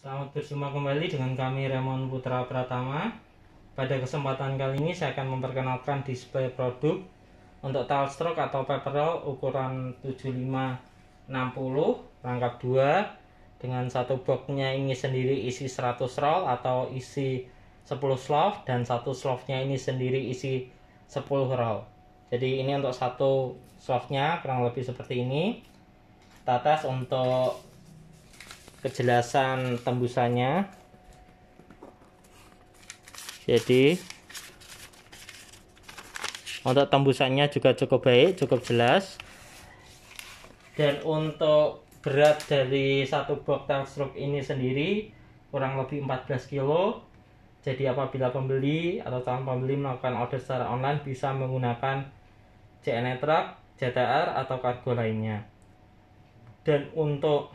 Selamat berjumpa kembali dengan kami Raymond Putra Pratama. Pada kesempatan kali ini saya akan memperkenalkan display produk untuk stroke atau paper roll ukuran 7560 rangkap 2 dengan satu boxnya ini sendiri isi 100 roll atau isi 10 slot dan satu slotnya ini sendiri isi 10 roll. Jadi ini untuk satu slotnya kurang lebih seperti ini. Tatas untuk kejelasan tembusannya jadi untuk tembusannya juga cukup baik cukup jelas dan untuk berat dari satu box stroke ini sendiri kurang lebih 14 kilo jadi apabila pembeli atau calon pembeli melakukan order secara online bisa menggunakan CNE Truck, JTR, atau kargo lainnya dan untuk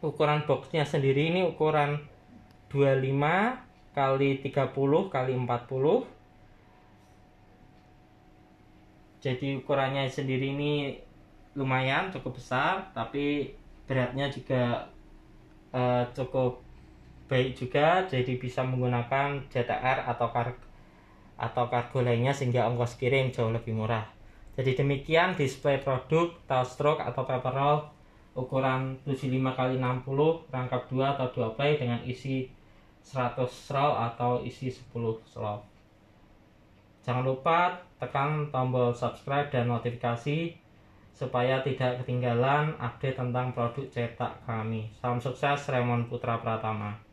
ukuran boxnya sendiri ini ukuran 25 kali 30 kali 40 jadi ukurannya sendiri ini lumayan cukup besar tapi beratnya juga uh, cukup baik juga jadi bisa menggunakan JTR atau kar atau kargo lainnya sehingga ongkos kirim jauh lebih murah jadi demikian display produk, stroke atau paper roll ukuran 75 kali 60 rangkap 2 atau 2 play dengan isi 100 straw atau isi 10 straw. Jangan lupa tekan tombol subscribe dan notifikasi supaya tidak ketinggalan update tentang produk cetak kami. Salam sukses Raymond Putra Pratama.